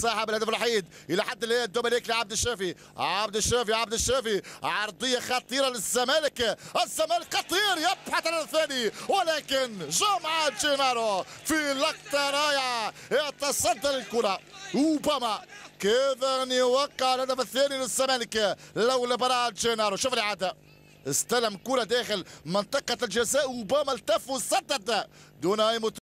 سحب الهدف الوحيد الى حد الان دومينيك لعبد الشافي عبد الشافي عبد الشافي عرضيه خطيره للزمالك الزمالك خطير يبحث عن الثاني ولكن جمعه جينارو في لقطه رائعه يتصدى الكره اوباما كذا يوقع الهدف الثاني للزمالك لولا براعه جينارو شوف العاده استلم كره داخل منطقه الجزاء اوباما التف وسدد دون اي